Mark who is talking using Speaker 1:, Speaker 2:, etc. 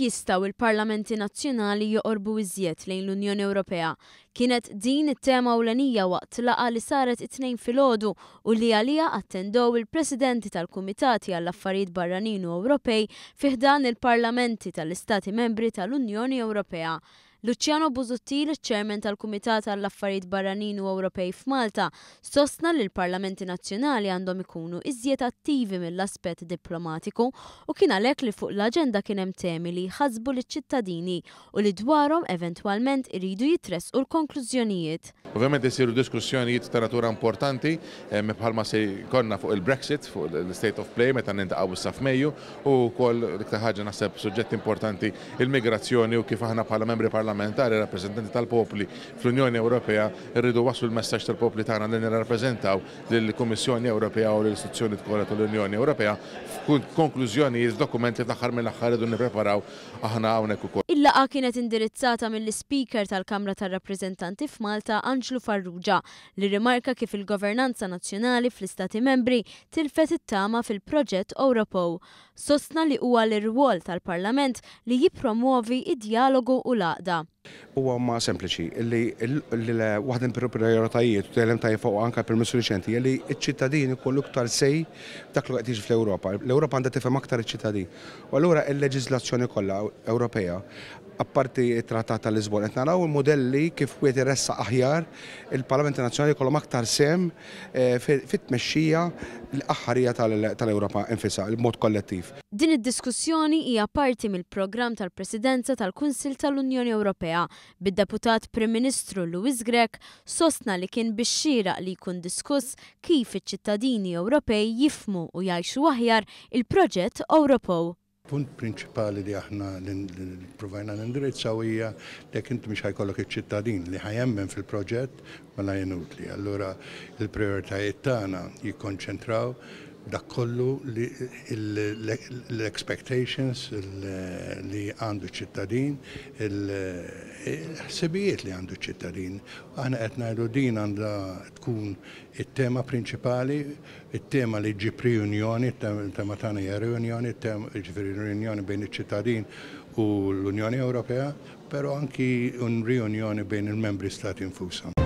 Speaker 1: jistaw il-parlamenti nazzjonali joqorbu iżjed lejn l-Unjoni Ewropea. Kienet din it-tema ewlenija waqt laqa li saret it-tnejn filgħodu u li għalija attendow il-presidenti tal-Kumitati għall-Affarijiet Barranin u Ewropej fiħdan il-parlamenti tal-Istati Membri tal-Unjoni Ewropea. Luciano Buzuttil, ċermen tal-Kumitat għall-Affarijiet Barranin u Ewropej f'Malta, sostna li l-Parlamenti Nazzjonali għandhom ikunu iżjed attivi mill-aspett diplomatiku u kien għalhekk li fuq l-aġenda kien hemm temi li jħasbu liċ-ċittadini u li dwarhom eventwalment iridu jitresqu l-konklużjonijiet.
Speaker 2: Ovvjament isiru diskussjonijiet ta' natura importanti eh, bħalma se jkollna fuq il-Brexit, fuq l-State of Play, meta nintaqgħu issa f'Mejju u wkoll l-iktar ħaġa naħseb suġġett importanti il-migrazzjoni u kif aħna bħala membri parlamentari parlamentari, rappresentanti tal-popli fl-Unjoni Ewropea rridu waslu l-messaġġ tal-popli tagħna li nirrappreżentaw lill-Kummissjoni Ewropea u l-istituzzjoni tkollha tal-Unjoni Ewropea f'konklużjonijiet dokumenti l-aħħar mill-aħħar rridu nippreparaw aħna hawnhekk ukoll. il
Speaker 1: laqgħa kienet indirizzata mill-Speaker tal-Kamra tar-Rappreżentanti f'Malta Anġlu Farrugia li rimarka kif il-governanza nazzjonali fl-Istati membri tilfet it-tama fil-proġett Ewropew. Sostna li huwa l-irwol tal-Parlament li jippromuovi id-dialogu u l-aqda. Yeah.
Speaker 3: Huwa ma sempliċi, li per prioritajiet u telem tajja fuq anka permessu liċenti, li ċ-ċittadini kollu ktar sej dak li qed fl europa L-Ewropa għandha tifhem aktar iċ-ċittadin. U allura l leġizlazzjoni kollha Ewropea apparti il trattat tal-Lisbon, etna naraw il-modelli kif wieħed ressa aħjar il-Parlament Nazzjonali kollhom aktar sem eh, fit-tmexxija l-aħħarija tal-Ewropa infisa, il-mod kollettiv.
Speaker 1: Din id-diskussjoni hija parti mill-programm tal-Presidenza tal-Kunsil tal-Unjoni Ewropea Ewropea bid-deputat Prim Ministru Louis Grek sostna li kien bixxira li jkun diskuss kif iċ-ċittadini Ewropej jifmu u jgħixu aħjar il-proġett Ewropew
Speaker 4: punt prinċipali li aħna l provajna l-indirizzaw hija li kint mhix ħajkollok iċ-ċittadin li ħajemmen fil-proġett mela la li. Allura il-prioritajiet tagħna jikkonċentraw dak kollu l-expectations li għandu ċittadin, l-ħsibijiet li għandu ċittadin. Għana qed ngħidu din għandha tkun it-tema principali, it-tema li pre unjoni, il tema tagħna hija reunjoni, ġifieri unjoni bejn iċ-ċittadin u l-Unjoni Ewropea, però anki un reunjoni bejn il-membri stati infusam.